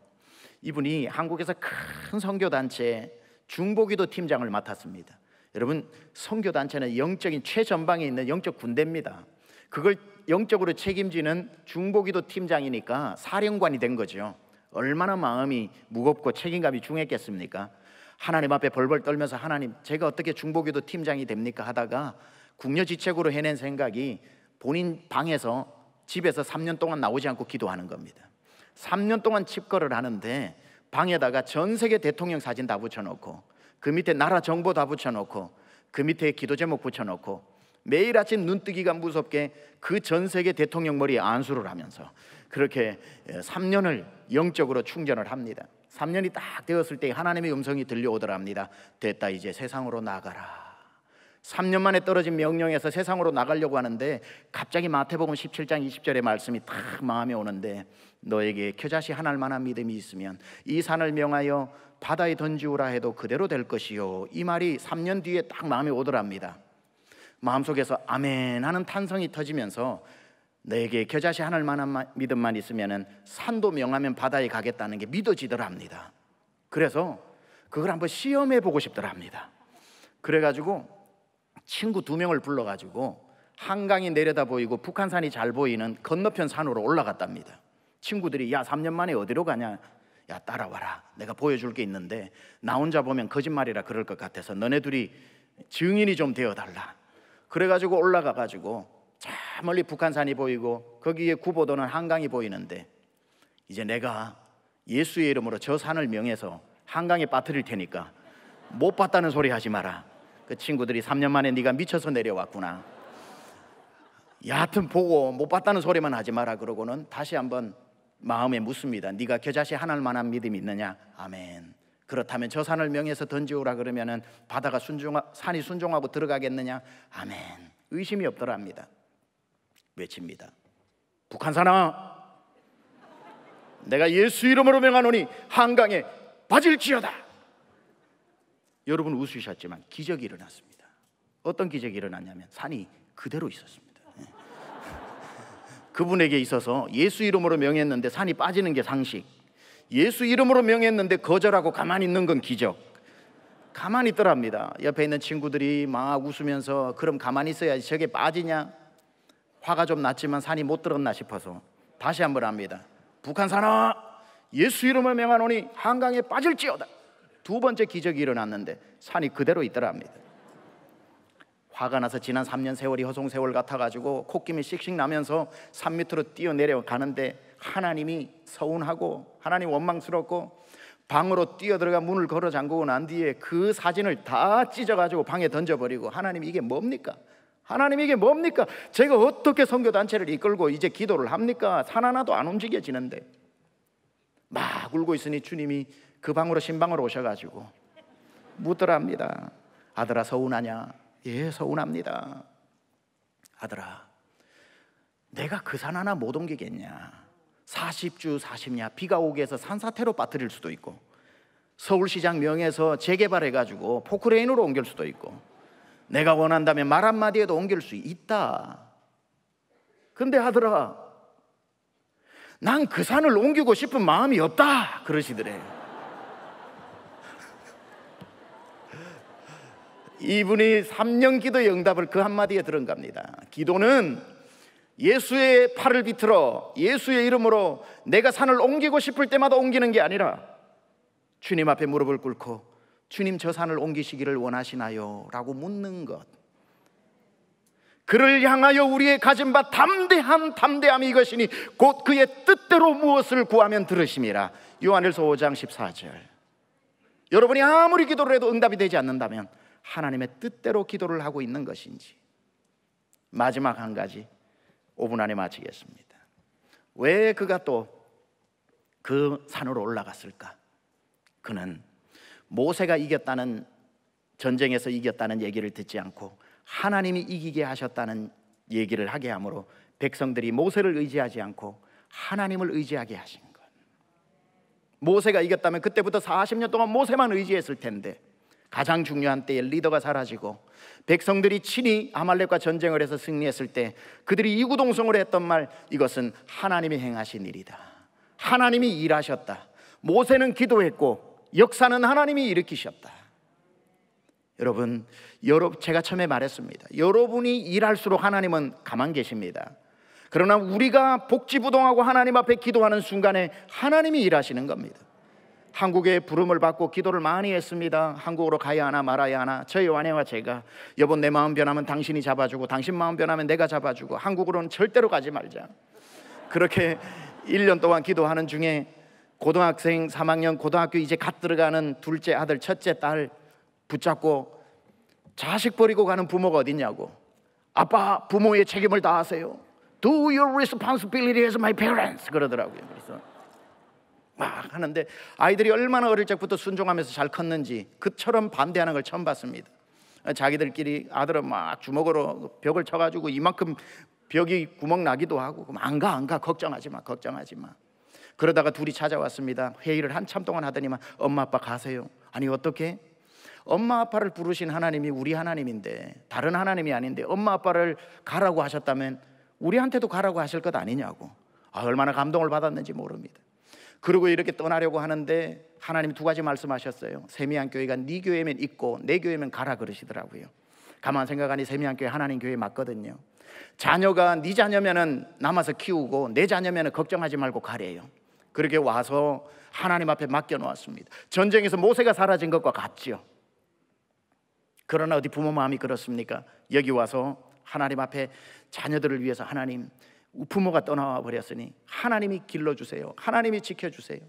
이분이 한국에서 큰 선교단체 중보기도 팀장을 맡았습니다. 여러분 선교단체는 영적인 최전방에 있는 영적 군대입니다. 그걸 영적으로 책임지는 중보기도 팀장이니까 사령관이 된 거죠. 얼마나 마음이 무겁고 책임감이 중했겠습니까? 하나님 앞에 벌벌 떨면서 하나님 제가 어떻게 중보기도 팀장이 됩니까 하다가 궁여지책으로 해낸 생각이 본인 방에서 집에서 3년 동안 나오지 않고 기도하는 겁니다. 3년 동안 칩거를 하는데 방에다가 전 세계 대통령 사진 다 붙여놓고 그 밑에 나라 정보 다 붙여놓고 그 밑에 기도 제목 붙여놓고 매일 아침 눈뜨기가 무섭게 그 전 세계 대통령 머리에 안수를 하면서 그렇게 3년을 예, 영적으로 충전을 합니다. 3년이 딱 되었을 때 하나님의 음성이 들려오더랍니다. 됐다 이제 세상으로 나가라. 3년 만에 떨어진 명령에서 세상으로 나가려고 하는데 갑자기 마태복음 17장 20절의 말씀이 탁 마음에 오는데 너에게 겨자시 하나를 만한 믿음이 있으면 이 산을 명하여 바다에 던지우라 해도 그대로 될 것이요 이 말이 3년 뒤에 딱 마음에 오더랍니다 마음속에서 아멘 하는 탄성이 터지면서 너에게 겨자시하나 만한 믿음만 있으면 산도 명하면 바다에 가겠다는 게 믿어지더랍니다 그래서 그걸 한번 시험해 보고 싶더랍니다 그래가지고 친구 두 명을 불러가지고 한강이 내려다 보이고 북한산이 잘 보이는 건너편 산으로 올라갔답니다. 친구들이 야 3년 만에 어디로 가냐? 야 따라와라. 내가 보여줄 게 있는데 나 혼자 보면 거짓말이라 그럴 것 같아서 너네 둘이 증인이 좀 되어달라. 그래가지고 올라가가지고 자 멀리 북한산이 보이고 거기에 구보도는 한강이 보이는데 이제 내가 예수의 이름으로 저 산을 명해서 한강에 빠뜨릴 테니까 못 봤다는 소리 하지 마라. 그 친구들이 3년 만에 네가 미쳐서 내려왔구나. 여하튼 보고 못 봤다는 소리만 하지 마라 그러고는 다시 한번 마음에 묻습니다. 네가 겨자씨 하나 만한 믿음이 있느냐? 아멘. 그렇다면 저 산을 명해서 던지오라 그러면은 바다가 순종 산이 순종하고 들어가겠느냐? 아멘. 의심이 없더랍니다. 외칩니다. 북한 사람 내가 예수 이름으로 명하노니 한강에 바질지어다. 여러분 웃으셨지만 기적이 일어났습니다. 어떤 기적이 일어났냐면 산이 그대로 있었습니다. 예. 그분에게 있어서 예수 이름으로 명했는데 산이 빠지는 게 상식. 예수 이름으로 명했는데 거절하고 가만히 있는 건 기적. 가만히 있더랍니다. 옆에 있는 친구들이 막 웃으면서 그럼 가만히 있어야지 저게 빠지냐? 화가 좀 났지만 산이 못 들었나 싶어서 다시 한번 합니다. 북한 산아 예수 이름을 명하노니 한강에 빠질지어다. 두 번째 기적이 일어났는데 산이 그대로 있더랍니다. 화가 나서 지난 3년 세월이 허송 세월 같아 가지고 콧김이 씩씩 나면서 산 밑으로 뛰어 내려가는데 하나님이 서운하고 하나님 원망스럽고 방으로 뛰어 들어가 문을 걸어 잠그고 난 뒤에 그 사진을 다 찢어 가지고 방에 던져 버리고 하나님 이게 뭡니까? 하나님 이게 뭡니까? 제가 어떻게 선교 단체를 이끌고 이제 기도를 합니까? 산 하나도 안 움직여지는데 막 울고 있으니 주님이 그 방으로 신방으로 오셔가지고 묻더랍니다. 아들아 서운하냐? 예 서운합니다. 아들아 내가 그 산 하나 못 옮기겠냐? 40주 40냐 비가 오게 해서 산사태로 빠뜨릴 수도 있고 서울시장 명에서 재개발해가지고 포크레인으로 옮길 수도 있고 내가 원한다면 말 한마디에도 옮길 수 있다. 근데 하더라, 난 그 산을 옮기고 싶은 마음이 없다. 그러시더래요. 이분이 3년 기도의 응답을 그 한마디에 들은갑니다. 기도는 예수의 팔을 비틀어 예수의 이름으로 내가 산을 옮기고 싶을 때마다 옮기는 게 아니라 주님 앞에 무릎을 꿇고 주님 저 산을 옮기시기를 원하시나요? 라고 묻는 것. 그를 향하여 우리의 가진 바 담대한 담대함이 이것이니 곧 그의 뜻대로 무엇을 구하면 들으심이라. 요한일서 5장 14절. 여러분이 아무리 기도를 해도 응답이 되지 않는다면 하나님의 뜻대로 기도를 하고 있는 것인지. 마지막 한 가지 5분 안에 마치겠습니다. 왜 그가 또 그 산으로 올라갔을까? 그는 모세가 이겼다는 전쟁에서 이겼다는 얘기를 듣지 않고 하나님이 이기게 하셨다는 얘기를 하게 하므로 백성들이 모세를 의지하지 않고 하나님을 의지하게 하신 것. 모세가 이겼다면 그때부터 40년 동안 모세만 의지했을 텐데 가장 중요한 때에 리더가 사라지고 백성들이 친히 아말렉과 전쟁을 해서 승리했을 때 그들이 이구동성으로 했던 말 이것은 하나님이 행하신 일이다. 하나님이 일하셨다. 모세는 기도했고 역사는 하나님이 일으키셨다. 여러분, 여러 제가 처음에 말했습니다. 여러분이 일할수록 하나님은 가만 계십니다. 그러나 우리가 복지부동하고 하나님 앞에 기도하는 순간에 하나님이 일하시는 겁니다. 한국의 부름을 받고 기도를 많이 했습니다. 한국으로 가야 하나 말아야 하나. 저희 와네와 제가 여보 내 마음 변하면 당신이 잡아주고 당신 마음 변하면 내가 잡아주고 한국으로는 절대로 가지 말자. 그렇게 1년 동안 기도하는 중에 고등학생 3학년 고등학교 이제 갓 들어가는 둘째 아들 첫째 딸 붙잡고 자식 버리고 가는 부모가 어딨냐고 아빠 부모의 책임을 다하세요 Do your responsibility as my parents 그러더라고요 그래서 막 하는데 아이들이 얼마나 어릴 적부터 순종하면서 잘 컸는지 그처럼 반대하는 걸 처음 봤습니다. 자기들끼리 아들은 막 주먹으로 벽을 쳐가지고 이만큼 벽이 구멍 나기도 하고 안가 안 가 걱정하지 마 걱정하지 마 그러다가 둘이 찾아왔습니다 회의를 한참 동안 하더니만 엄마 아빠 가세요 아니 어떻게 엄마 아빠를 부르신 하나님이 우리 하나님인데 다른 하나님이 아닌데 엄마 아빠를 가라고 하셨다면 우리한테도 가라고 하실 것 아니냐고 아, 얼마나 감동을 받았는지 모릅니다 그리고 이렇게 떠나려고 하는데 하나님이 두 가지 말씀하셨어요. 세미한 교회가 네 교회면 있고 내 교회면 가라 그러시더라고요. 가만 생각하니 세미한 교회 하나님 교회 맞거든요. 자녀가 네 자녀면은 남아서 키우고 내 자녀면은 걱정하지 말고 가래요. 그렇게 와서 하나님 앞에 맡겨 놓았습니다. 전쟁에서 모세가 사라진 것과 같지요. 그러나 어디 부모 마음이 그렇습니까? 여기 와서 하나님 앞에 자녀들을 위해서 하나님 부모가 떠나와 버렸으니 하나님이 길러주세요. 하나님이 지켜주세요.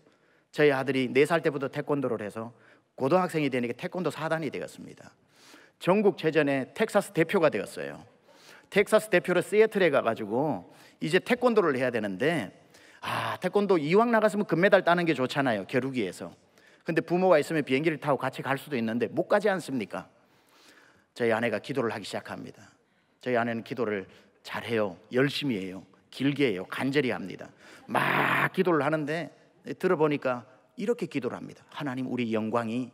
저희 아들이 4살 때부터 태권도를 해서 고등학생이 되니까 태권도 사단이 되었습니다. 전국 체전에 텍사스 대표가 되었어요. 텍사스 대표로 시애틀에 가가지고 이제 태권도를 해야 되는데 아 태권도 이왕 나갔으면 금메달 따는 게 좋잖아요 겨루기에서 근데 부모가 있으면 비행기를 타고 같이 갈 수도 있는데 못 가지 않습니까? 저희 아내가 기도를 하기 시작합니다 저희 아내는 기도를 잘해요 열심히 해요 길게 해요. 간절히 합니다. 막 기도를 하는데 들어보니까 이렇게 기도를 합니다. 하나님 우리 영광이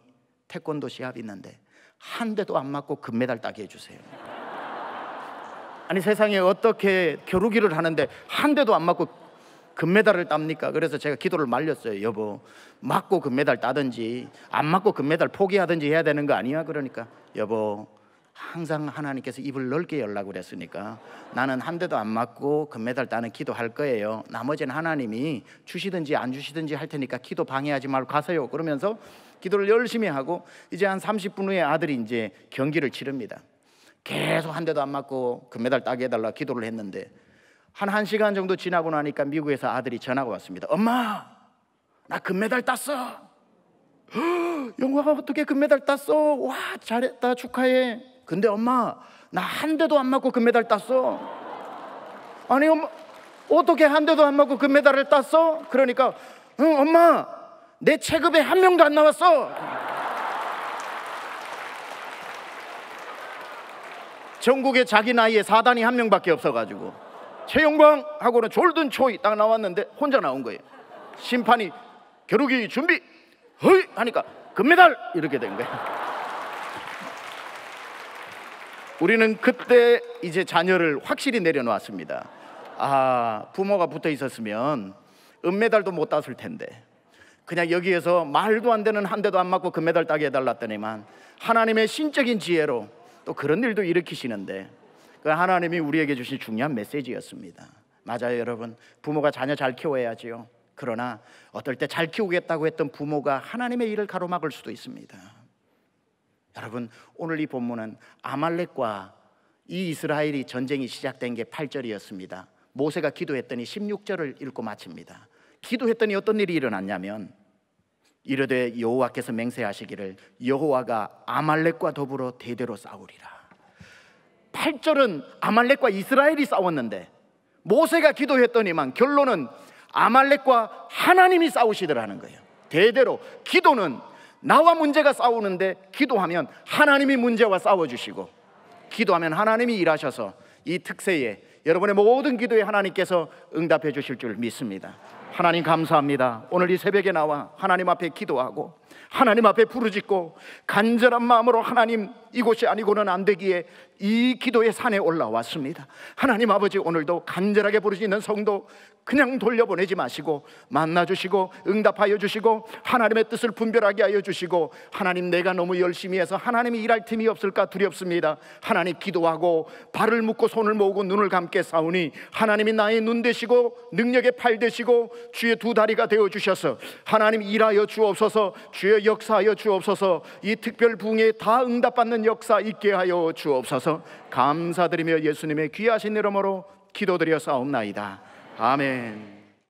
태권도 시합 있는데 한 대도 안 맞고 금메달 따게 해주세요. 아니 세상에 어떻게 겨루기를 하는데 한 대도 안 맞고 금메달을 땁니까? 그래서 제가 기도를 말렸어요. 여보, 맞고 금메달 따든지 안 맞고 금메달 포기하든지 해야 되는 거 아니야? 그러니까 여보, 항상 하나님께서 입을 넓게 열라 그랬으니까 나는 한 대도 안 맞고 금메달 따는 기도할 거예요. 나머지는 하나님이 주시든지 안 주시든지 할 테니까 기도 방해하지 말고 가세요. 그러면서 기도를 열심히 하고 이제 한 30분 후에 아들이 이제 경기를 치릅니다. 계속 한 대도 안 맞고 금메달 따게 해달라 기도를 했는데 한 1시간 정도 지나고 나니까 미국에서 아들이 전화가 왔습니다. 엄마! 나 금메달 땄어! 영화가 어떻게 금메달 땄어? 와, 잘했다. 축하해. 근데 엄마, 나 한 대도 안 맞고 금메달 땄어. 아니, 엄마, 어떻게 한 대도 안 맞고 금메달을 땄어? 그러니까, 응, 엄마, 내 체급에 한 명도 안 나왔어. 전국에 자기 나이에 사단이 한 명밖에 없어가지고 최영광 하고는 졸든 초이 딱 나왔는데 혼자 나온 거예요. 심판이 겨루기 준비, 허이 하니까 금메달 이렇게 된 거예요. 우리는 그때 이제 자녀를 확실히 내려놓았습니다. 아, 부모가 붙어 있었으면 은메달도 못 땄을 텐데. 그냥 여기에서 말도 안 되는 한 대도 안 맞고 금메달 따게 해달랐더니만 하나님의 신적인 지혜로 또 그런 일도 일으키시는데 그 하나님이 우리에게 주신 중요한 메시지였습니다. 맞아요, 여러분. 부모가 자녀 잘 키워야지요. 그러나 어떨 때 잘 키우겠다고 했던 부모가 하나님의 일을 가로막을 수도 있습니다. 여러분 오늘 이 본문은 아말렉과 이 이스라엘이 전쟁이 시작된 게 8절이었습니다. 모세가 기도했더니 16절을 읽고 마칩니다. 기도했더니 어떤 일이 일어났냐면 이르되 여호와께서 맹세하시기를 여호와가 아말렉과 더불어 대대로 싸우리라. 8절은 아말렉과 이스라엘이 싸웠는데 모세가 기도했더니만 결론은 아말렉과 하나님이 싸우시더라는 거예요. 대대로 기도는 나와 문제가 싸우는데 기도하면 하나님이 문제와 싸워주시고 기도하면 하나님이 일하셔서 이 특세에 여러분의 모든 기도에 하나님께서 응답해 주실 줄 믿습니다. 하나님 감사합니다. 오늘 이 새벽에 나와 하나님 앞에 기도하고 하나님 앞에 부르짖고 간절한 마음으로 하나님 이곳이 아니고는 안 되기에 이 기도의 산에 올라왔습니다. 하나님 아버지 오늘도 간절하게 부르시는 성도 그냥 돌려보내지 마시고 만나 주시고 응답하여 주시고 하나님의 뜻을 분별하게 하여 주시고 하나님 내가 너무 열심히 해서 하나님이 일할 틈이 없을까 두렵습니다. 하나님 기도하고 발을 묶고 손을 모으고 눈을 감게 싸우니 하나님이 나의 눈 되시고 능력의 팔 되시고 주의 두 다리가 되어 주셔서 하나님 일하여 주옵소서 주의 역사하여 주옵소서 이 특별 붕에 다 응답받는 역사 있게 하여 주옵소서 받아서 감사드리며 예수님의 귀하신 이름으로 기도드려 싸움나이다. 아멘.